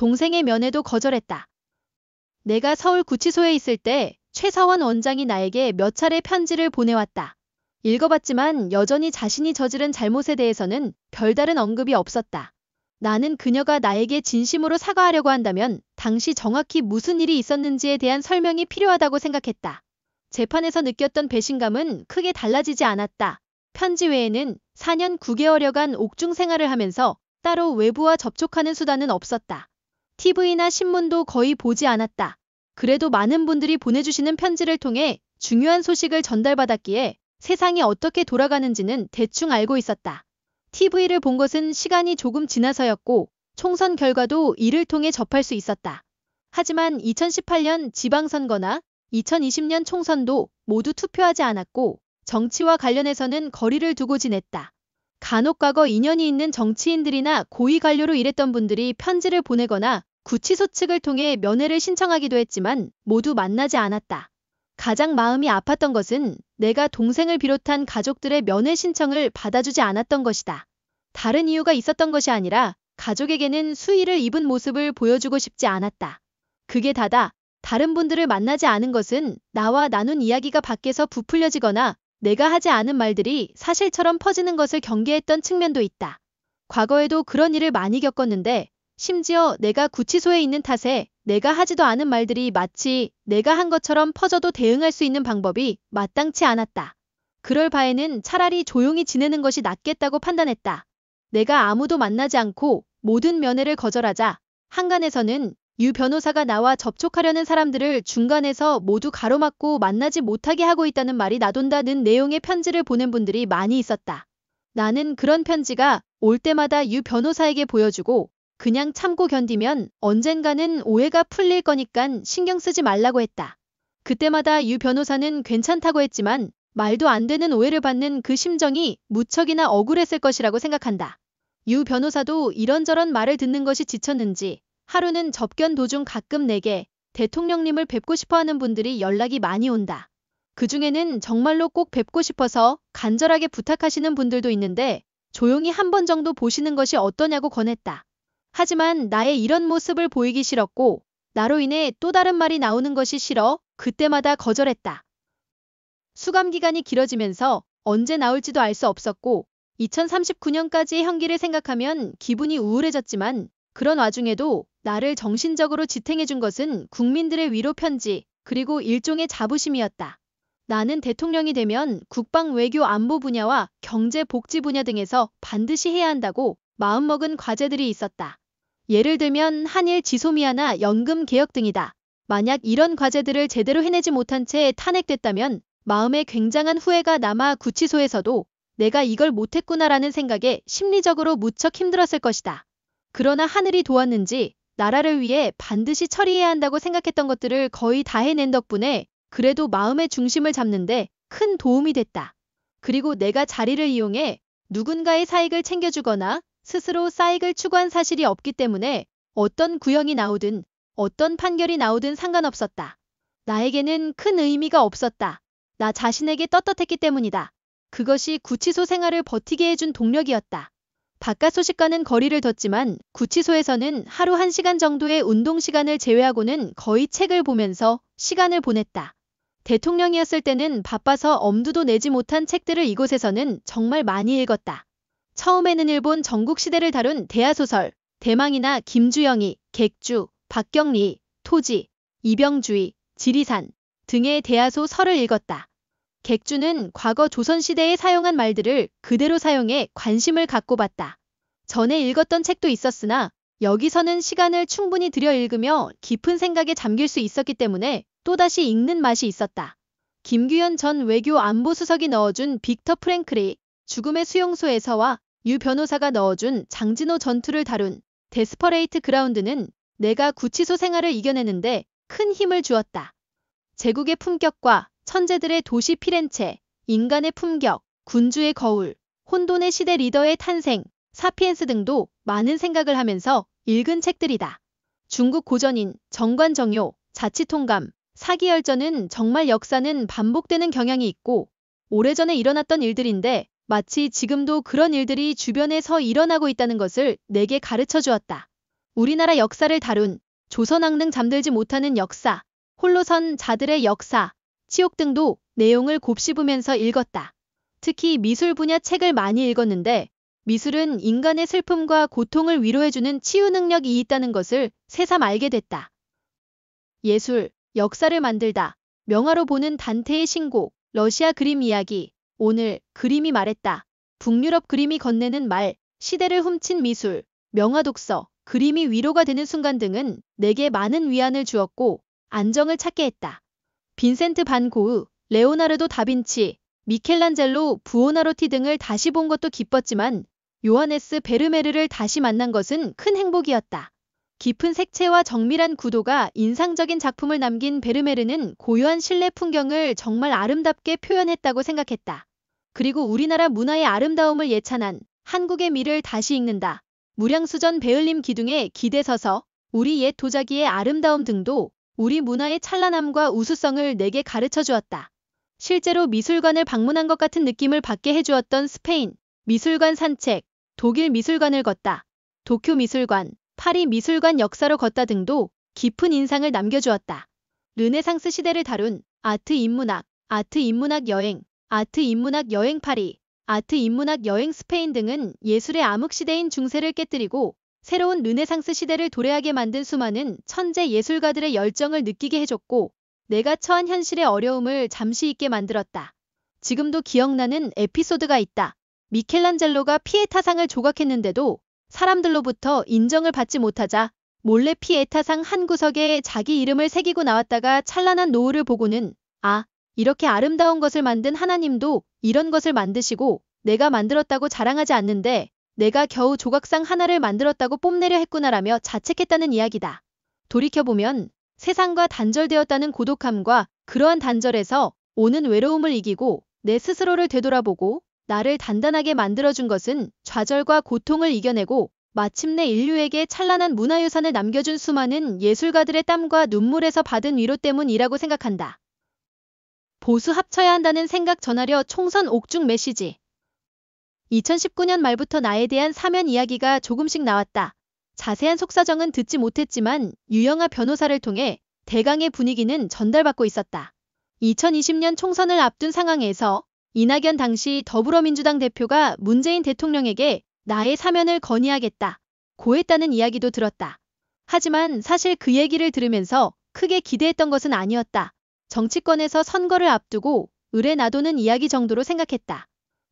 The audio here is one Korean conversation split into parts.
동생의 면회도 거절했다. 내가 서울구치소에 있을 때 최서원 원장이 나에게 몇 차례 편지를 보내왔다. 읽어봤지만 여전히 자신이 저지른 잘못에 대해서는 별다른 언급이 없었다. 나는 그녀가 나에게 진심으로 사과하려고 한다면 당시 정확히 무슨 일이 있었는지에 대한 설명이 필요하다고 생각했다. 재판에서 느꼈던 배신감은 크게 달라지지 않았다. 편지 외에는 4년 9개월여간 옥중 생활을 하면서 따로 외부와 접촉하는 수단은 없었다. TV나 신문도 거의 보지 않았다. 그래도 많은 분들이 보내주시는 편지를 통해 중요한 소식을 전달받았기에 세상이 어떻게 돌아가는지는 대충 알고 있었다. TV를 본 것은 시간이 조금 지나서였고 총선 결과도 이를 통해 접할 수 있었다. 하지만 2018년 지방선거나 2020년 총선도 모두 투표하지 않았고 정치와 관련해서는 거리를 두고 지냈다. 간혹 과거 인연이 있는 정치인들이나 고위 관료로 일했던 분들이 편지를 보내거나 구치소 측을 통해 면회를 신청하기도 했지만 모두 만나지 않았다. 가장 마음이 아팠던 것은 내가 동생을 비롯한 가족들의 면회 신청을 받아주지 않았던 것이다. 다른 이유가 있었던 것이 아니라 가족에게는 수의를 입은 모습을 보여주고 싶지 않았다. 그게 다다 다른 분들을 만나지 않은 것은 나와 나눈 이야기가 밖에서 부풀려지거나 내가 하지 않은 말들이 사실처럼 퍼지는 것을 경계했던 측면도 있다. 과거에도 그런 일을 많이 겪었는데 심지어 내가 구치소에 있는 탓에 내가 하지도 않은 말들이 마치 내가 한 것처럼 퍼져도 대응할 수 있는 방법이 마땅치 않았다. 그럴 바에는 차라리 조용히 지내는 것이 낫겠다고 판단했다. 내가 아무도 만나지 않고 모든 면회를 거절하자 한간에서는 유 변호사가 나와 접촉하려는 사람들을 중간에서 모두 가로막고 만나지 못하게 하고 있다는 말이 나돈다는 내용의 편지를 보낸 분들이 많이 있었다. 나는 그런 편지가 올 때마다 유 변호사에게 보여주고 그냥 참고 견디면 언젠가는 오해가 풀릴 거니깐 신경 쓰지 말라고 했다. 그때마다 유 변호사는 괜찮다고 했지만 말도 안 되는 오해를 받는 그 심정이 무척이나 억울했을 것이라고 생각한다. 유 변호사도 이런저런 말을 듣는 것이 지쳤는지 하루는 접견 도중 가끔 내게 대통령님을 뵙고 싶어 하는 분들이 연락이 많이 온다. 그 중에는 정말로 꼭 뵙고 싶어서 간절하게 부탁하시는 분들도 있는데 조용히 한 번 정도 보시는 것이 어떠냐고 권했다. 하지만 나의 이런 모습을 보이기 싫었고 나로 인해 또 다른 말이 나오는 것이 싫어 그때마다 거절했다. 수감 기간이 길어지면서 언제 나올지도 알 수 없었고 2039년까지의 형기를 생각하면 기분이 우울해졌지만 그런 와중에도 나를 정신적으로 지탱해준 것은 국민들의 위로 편지 그리고 일종의 자부심이었다. 나는 대통령이 되면 국방 외교 안보 분야와 경제 복지 분야 등에서 반드시 해야 한다고 마음먹은 과제들이 있었다. 예를 들면 한일 지소미아나 연금 개혁 등이다. 만약 이런 과제들을 제대로 해내지 못한 채 탄핵됐다면 마음에 굉장한 후회가 남아 구치소에서도 내가 이걸 못했구나라는 생각에 심리적으로 무척 힘들었을 것이다. 그러나 하늘이 도왔는지 나라를 위해 반드시 처리해야 한다고 생각했던 것들을 거의 다 해낸 덕분에 그래도 마음의 중심을 잡는데 큰 도움이 됐다. 그리고 내가 자리를 이용해 누군가의 사익을 챙겨주거나 스스로 사익을 추구한 사실이 없기 때문에 어떤 구형이 나오든 어떤 판결이 나오든 상관없었다. 나에게는 큰 의미가 없었다. 나 자신에게 떳떳했기 때문이다. 그것이 구치소 생활을 버티게 해준 동력이었다. 바깥 소식과는 거리를 뒀지만 구치소에서는 하루 1시간 정도의 운동 시간을 제외하고는 거의 책을 보면서 시간을 보냈다. 대통령이었을 때는 바빠서 엄두도 내지 못한 책들을 이곳에서는 정말 많이 읽었다. 처음에는 일본 전국시대를 다룬 대하소설, 대망이나 김주영이, 객주, 박경리, 토지, 이병주의, 지리산 등의 대하소설을 읽었다. 객주는 과거 조선시대에 사용한 말들을 그대로 사용해 관심을 갖고 봤다. 전에 읽었던 책도 있었으나 여기서는 시간을 충분히 들여 읽으며 깊은 생각에 잠길 수 있었기 때문에 또다시 읽는 맛이 있었다. 김규현 전 외교 안보수석이 넣어준 빅터 프랭클이 죽음의 수용소에서와 유 변호사가 넣어준 장진호 전투를 다룬 데스퍼레이트 그라운드는 내가 구치소 생활을 이겨내는데 큰 힘을 주었다. 제국의 품격과 천재들의 도시 피렌체, 인간의 품격, 군주의 거울, 혼돈의 시대 리더의 탄생, 사피엔스 등도 많은 생각을 하면서 읽은 책들이다. 중국 고전인 정관정요, 자치통감, 사기열전은 정말 역사는 반복되는 경향이 있고 오래전에 일어났던 일들인데 마치 지금도 그런 일들이 주변에서 일어나고 있다는 것을 내게 가르쳐 주었다. 우리나라 역사를 다룬 조선왕 등 잠들지 못하는 역사, 홀로선 자들의 역사, 치욕 등도 내용을 곱씹으면서 읽었다. 특히 미술 분야 책을 많이 읽었는데 미술은 인간의 슬픔과 고통을 위로해주는 치유 능력이 있다는 것을 새삼 알게 됐다. 예술, 역사를 만들다, 명화로 보는 단테의 신곡, 러시아 그림 이야기, 오늘 그림이 말했다. 북유럽 그림이 건네는 말, 시대를 훔친 미술, 명화 독서, 그림이 위로가 되는 순간 등은 내게 많은 위안을 주었고 안정을 찾게 했다. 빈센트 반 고흐, 레오나르도 다빈치, 미켈란젤로, 부오나로티 등을 다시 본 것도 기뻤지만 요하네스 베르메르를 다시 만난 것은 큰 행복이었다. 깊은 색채와 정밀한 구도가 인상적인 작품을 남긴 베르메르는 고요한 실내 풍경을 정말 아름답게 표현했다고 생각했다. 그리고 우리나라 문화의 아름다움을 예찬한 한국의 미를 다시 읽는다. 무량수전 배을림 기둥에 기대서서 우리 옛 도자기의 아름다움 등도 우리 문화의 찬란함과 우수성을 내게 가르쳐 주었다. 실제로 미술관을 방문한 것 같은 느낌을 받게 해주었던 스페인 미술관 산책, 독일 미술관을 걷다, 도쿄 미술관, 파리 미술관 역사로 걷다 등도 깊은 인상을 남겨주었다. 르네상스 시대를 다룬 아트 인문학, 아트 인문학 여행, 아트 인문학 여행 파리, 아트 인문학 여행 스페인 등은 예술의 암흑시대인 중세를 깨뜨리고 새로운 르네상스 시대를 도래하게 만든 수많은 천재 예술가들의 열정을 느끼게 해줬고 내가 처한 현실의 어려움을 잠시 잊게 만들었다. 지금도 기억나는 에피소드가 있다. 미켈란젤로가 피에타상을 조각했는데도 사람들로부터 인정을 받지 못하자 몰래 피에타상 한 구석에 자기 이름을 새기고 나왔다가 찬란한 노을을 보고는 아, 이렇게 아름다운 것을 만든 하나님도 이런 것을 만드시고 내가 만들었다고 자랑하지 않는데 내가 겨우 조각상 하나를 만들었다고 뽐내려 했구나라며 자책했다는 이야기다. 돌이켜보면 세상과 단절되었다는 고독함과 그러한 단절에서 오는 외로움을 이기고 내 스스로를 되돌아보고 나를 단단하게 만들어준 것은 좌절과 고통을 이겨내고 마침내 인류에게 찬란한 문화유산을 남겨준 수많은 예술가들의 땀과 눈물에서 받은 위로 때문이라고 생각한다. 보수 합쳐야 한다는 생각 전하려 총선 옥중 메시지. 2019년 말부터 나에 대한 사면 이야기가 조금씩 나왔다. 자세한 속사정은 듣지 못했지만 유영아 변호사를 통해 대강의 분위기는 전달받고 있었다. 2020년 총선을 앞둔 상황에서 이낙연 당시 더불어민주당 대표가 문재인 대통령에게 나의 사면을 건의하겠다. 고했다는 이야기도 들었다. 하지만 사실 그 얘기를 들으면서 크게 기대했던 것은 아니었다. 정치권에서 선거를 앞두고 의뢰 놔두는 이야기 정도로 생각했다.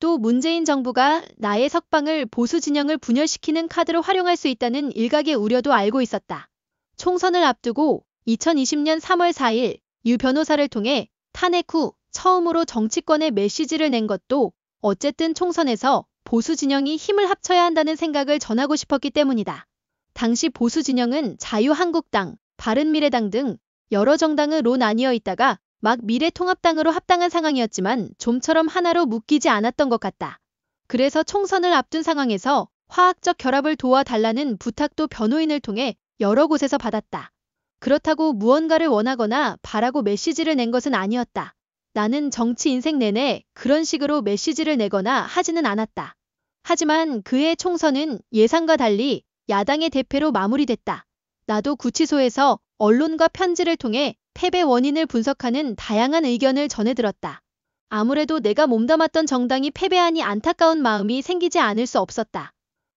또 문재인 정부가 나의 석방을 보수 진영을 분열시키는 카드로 활용할 수 있다는 일각의 우려도 알고 있었다. 총선을 앞두고 2020년 3월 4일 유 변호사를 통해 탄핵 후 처음으로 정치권에 메시지를 낸 것도 어쨌든 총선에서 보수 진영이 힘을 합쳐야 한다는 생각을 전하고 싶었기 때문이다. 당시 보수 진영은 자유한국당, 바른미래당 등 여러 정당으로 나뉘어 있다가 막 미래통합당으로 합당한 상황이었지만 좀처럼 하나로 묶이지 않았던 것 같다. 그래서 총선을 앞둔 상황에서 화학적 결합을 도와달라는 부탁도 변호인을 통해 여러 곳에서 받았다. 그렇다고 무언가를 원하거나 바라고 메시지를 낸 것은 아니었다. 나는 정치 인생 내내 그런 식으로 메시지를 내거나 하지는 않았다. 하지만 그의 총선은 예상과 달리 야당의 대패로 마무리됐다. 나도 구치소에서 언론과 편지를 통해 패배 원인을 분석하는 다양한 의견을 전해들었다. 아무래도 내가 몸담았던 정당이 패배하니 안타까운 마음이 생기지 않을 수 없었다.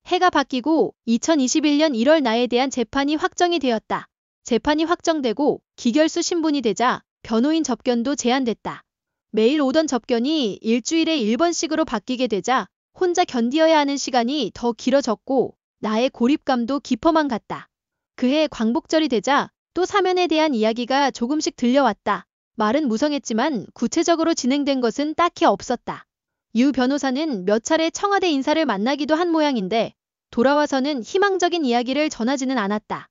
해가 바뀌고 2021년 1월 나에 대한 재판이 확정이 되었다. 재판이 확정되고 기결수 신분이 되자 변호인 접견도 제한됐다. 매일 오던 접견이 일주일에 1번씩으로 바뀌게 되자 혼자 견디어야 하는 시간이 더 길어졌고 나의 고립감도 깊어만 갔다. 그해 광복절이 되자 또 사면에 대한 이야기가 조금씩 들려왔다. 말은 무성했지만 구체적으로 진행된 것은 딱히 없었다. 유 변호사는 몇 차례 청와대 인사를 만나기도 한 모양인데 돌아와서는 희망적인 이야기를 전하지는 않았다.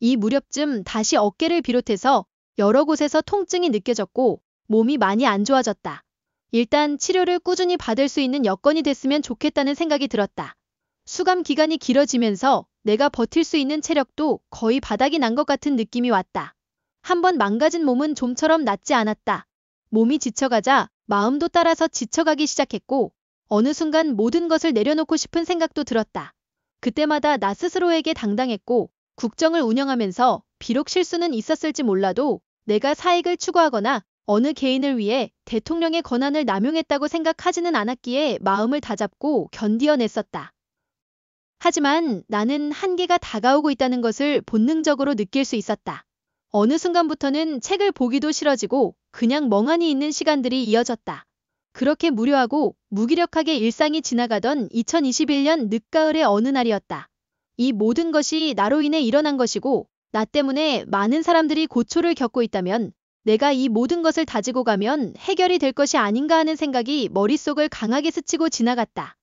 이 무렵쯤 다시 어깨를 비롯해서 여러 곳에서 통증이 느껴졌고 몸이 많이 안 좋아졌다. 일단 치료를 꾸준히 받을 수 있는 여건이 됐으면 좋겠다는 생각이 들었다. 수감 기간이 길어지면서 내가 버틸 수 있는 체력도 거의 바닥이 난 것 같은 느낌이 왔다. 한 번 망가진 몸은 좀처럼 낫지 않았다. 몸이 지쳐가자 마음도 따라서 지쳐가기 시작했고 어느 순간 모든 것을 내려놓고 싶은 생각도 들었다. 그때마다 나 스스로에게 당당했고 국정을 운영하면서 비록 실수는 있었을지 몰라도 내가 사익을 추구하거나 어느 개인을 위해 대통령의 권한을 남용했다고 생각하지는 않았기에 마음을 다잡고 견디어냈었다. 하지만 나는 한계가 다가오고 있다는 것을 본능적으로 느낄 수 있었다. 어느 순간부터는 책을 보기도 싫어지고 그냥 멍하니 있는 시간들이 이어졌다. 그렇게 무료하고 무기력하게 일상이 지나가던 2021년 늦가을의 어느 날이었다. 이 모든 것이 나로 인해 일어난 것이고 나 때문에 많은 사람들이 고초를 겪고 있다면 내가 이 모든 것을 다지고 가면 해결이 될 것이 아닌가 하는 생각이 머릿속을 강하게 스치고 지나갔다.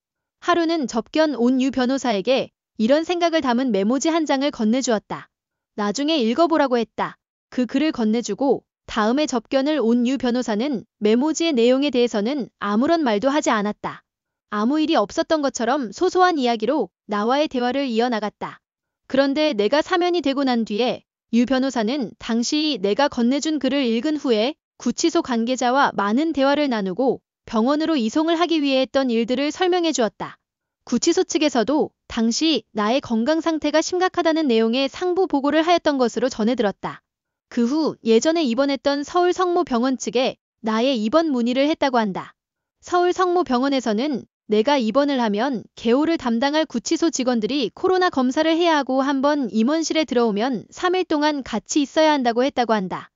하루는 접견 온유 변호사에게 이런 생각을 담은 메모지 한 장을 건네주었다. 나중에 읽어보라고 했다. 그 글을 건네주고 다음에 접견을 온 유 변호사는 메모지의 내용에 대해서는 아무런 말도 하지 않았다. 아무 일이 없었던 것처럼 소소한 이야기로 나와의 대화를 이어나갔다. 그런데 내가 사면이 되고 난 뒤에 유 변호사는 당시 내가 건네준 글을 읽은 후에 구치소 관계자와 많은 대화를 나누고 병원으로 이송을 하기 위해 했던 일들을 설명해 주었다. 구치소 측에서도 당시 나의 건강 상태가 심각하다는 내용의 상부 보고를 하였던 것으로 전해들었다. 그 후 예전에 입원했던 서울 성모병원 측에 나의 입원 문의를 했다고 한다. 서울 성모병원에서는 내가 입원을 하면 개호를 담당할 구치소 직원들이 코로나 검사를 해야 하고 한번 임원실에 들어오면 3일 동안 같이 있어야 한다고 했다고 한다.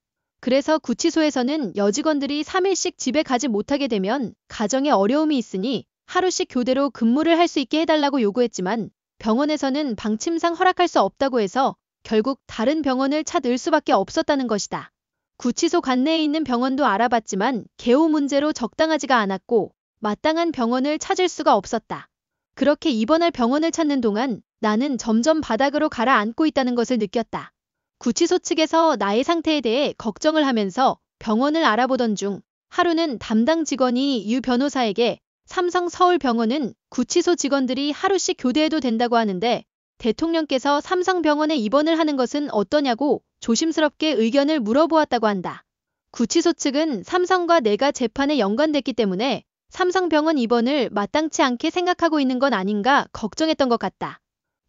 그래서 구치소에서는 여직원들이 3일씩 집에 가지 못하게 되면 가정에 어려움이 있으니 하루씩 교대로 근무를 할 수 있게 해달라고 요구했지만 병원에서는 방침상 허락할 수 없다고 해서 결국 다른 병원을 찾을 수밖에 없었다는 것이다. 구치소 관내에 있는 병원도 알아봤지만 개호 문제로 적당하지가 않았고 마땅한 병원을 찾을 수가 없었다. 그렇게 입원할 병원을 찾는 동안 나는 점점 바닥으로 가라앉고 있다는 것을 느꼈다. 구치소 측에서 나의 상태에 대해 걱정을 하면서 병원을 알아보던 중 하루는 담당 직원이 유 변호사에게 삼성 서울병원은 구치소 직원들이 하루씩 교대해도 된다고 하는데 대통령께서 삼성병원에 입원을 하는 것은 어떠냐고 조심스럽게 의견을 물어보았다고 한다. 구치소 측은 삼성과 내가 재판에 연관됐기 때문에 삼성병원 입원을 마땅치 않게 생각하고 있는 건 아닌가 걱정했던 것 같다.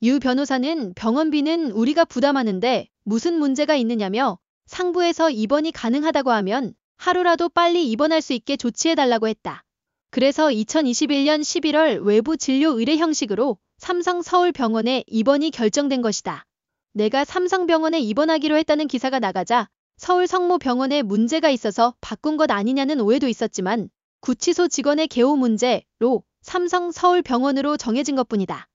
유 변호사는 병원비는 우리가 부담하는데 무슨 문제가 있느냐며 상부에서 입원이 가능하다고 하면 하루라도 빨리 입원할 수 있게 조치해달라고 했다. 그래서 2021년 11월 외부 진료 의뢰 형식으로 삼성 서울병원에 입원이 결정된 것이다. 내가 삼성병원에 입원하기로 했다는 기사가 나가자 서울 성모병원에 문제가 있어서 바꾼 것 아니냐는 오해도 있었지만 구치소 직원의 개호 문제로 삼성 서울병원으로 정해진 것뿐이다.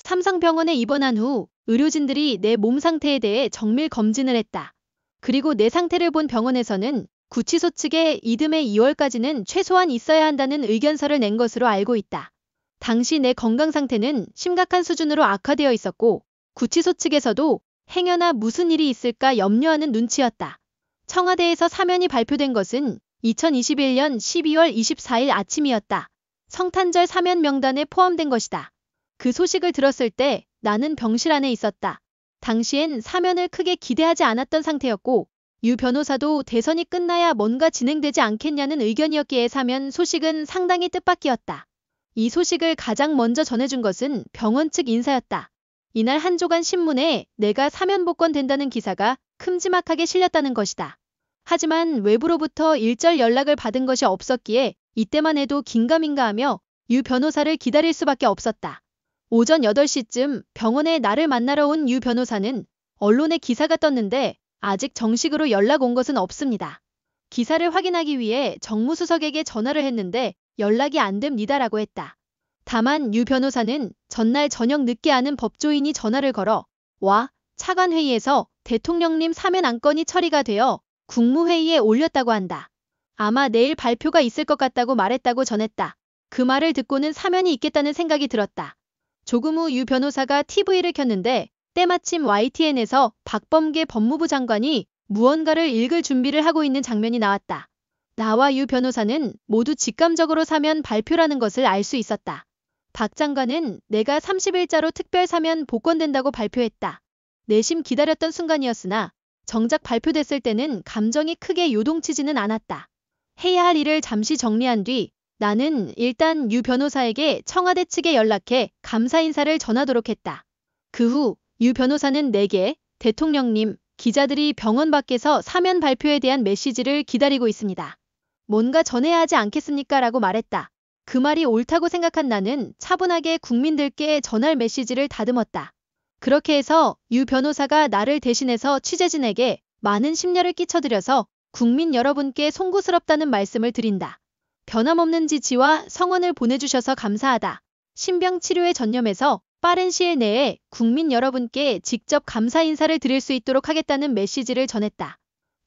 삼성병원에 입원한 후 의료진들이 내 몸 상태에 대해 정밀 검진을 했다. 그리고 내 상태를 본 병원에서는 구치소 측에 이듬해 2월까지는 최소한 있어야 한다는 의견서를 낸 것으로 알고 있다. 당시 내 건강 상태는 심각한 수준으로 악화되어 있었고 구치소 측에서도 행여나 무슨 일이 있을까 염려하는 눈치였다. 청와대에서 사면이 발표된 것은 2021년 12월 24일 아침이었다. 성탄절 사면 명단에 포함된 것이다. 그 소식을 들었을 때 나는 병실 안에 있었다. 당시엔 사면을 크게 기대하지 않았던 상태였고 유 변호사도 대선이 끝나야 뭔가 진행되지 않겠냐는 의견이었기에 사면 소식은 상당히 뜻밖이었다. 이 소식을 가장 먼저 전해준 것은 병원 측 인사였다. 이날 한 조간 신문에 내가 사면 복권된다는 기사가 큼지막하게 실렸다는 것이다. 하지만 외부로부터 일절 연락을 받은 것이 없었기에 이때만 해도 긴가민가 하며 유 변호사를 기다릴 수밖에 없었다. 오전 8시쯤 병원에 나를 만나러 온 유 변호사는 언론에 기사가 떴는데 아직 정식으로 연락 온 것은 없습니다. 기사를 확인하기 위해 정무수석에게 전화를 했는데 연락이 안 됩니다라고 했다. 다만 유 변호사는 전날 저녁 늦게 하는 법조인이 전화를 걸어 와 차관회의에서 대통령님 사면 안건이 처리가 되어 국무회의에 올렸다고 한다. 아마 내일 발표가 있을 것 같다고 말했다고 전했다. 그 말을 듣고는 사면이 있겠다는 생각이 들었다. 조금 후 유 변호사가 TV를 켰는데 때마침 YTN에서 박범계 법무부 장관이 무언가를 읽을 준비를 하고 있는 장면이 나왔다. 나와 유 변호사는 모두 직감적으로 사면 발표라는 것을 알 수 있었다. 박 장관은 내가 30일자로 특별 사면 복권된다고 발표했다. 내심 기다렸던 순간이었으나 정작 발표됐을 때는 감정이 크게 요동치지는 않았다. 해야 할 일을 잠시 정리한 뒤 나는 일단 유 변호사에게 청와대 측에 연락해 감사 인사를 전하도록 했다. 그 후 유 변호사는 내게 대통령님, 기자들이 병원 밖에서 사면 발표에 대한 메시지를 기다리고 있습니다. 뭔가 전해야 하지 않겠습니까? 라고 말했다. 그 말이 옳다고 생각한 나는 차분하게 국민들께 전할 메시지를 다듬었다. 그렇게 해서 유 변호사가 나를 대신해서 취재진에게 많은 심려를 끼쳐드려서 국민 여러분께 송구스럽다는 말씀을 드린다. 변함없는 지지와 성원을 보내주셔서 감사하다. 신병 치료에 전념해서 빠른 시일 내에 국민 여러분께 직접 감사 인사를 드릴 수 있도록 하겠다는 메시지를 전했다.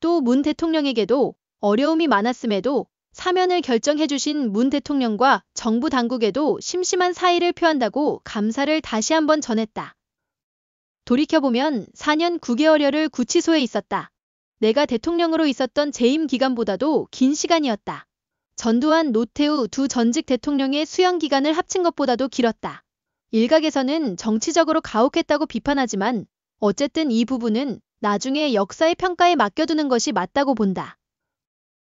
또 문 대통령에게도 어려움이 많았음에도 사면을 결정해주신 문 대통령과 정부 당국에도 심심한 사의를 표한다고 감사를 다시 한번 전했다. 돌이켜보면 4년 9개월여를 구치소에 있었다. 내가 대통령으로 있었던 재임 기간보다도 긴 시간이었다. 전두환, 노태우 두 전직 대통령의 수행 기간을 합친 것보다도 길었다. 일각에서는 정치적으로 가혹했다고 비판하지만 어쨌든 이 부분은 나중에 역사의 평가에 맡겨두는 것이 맞다고 본다.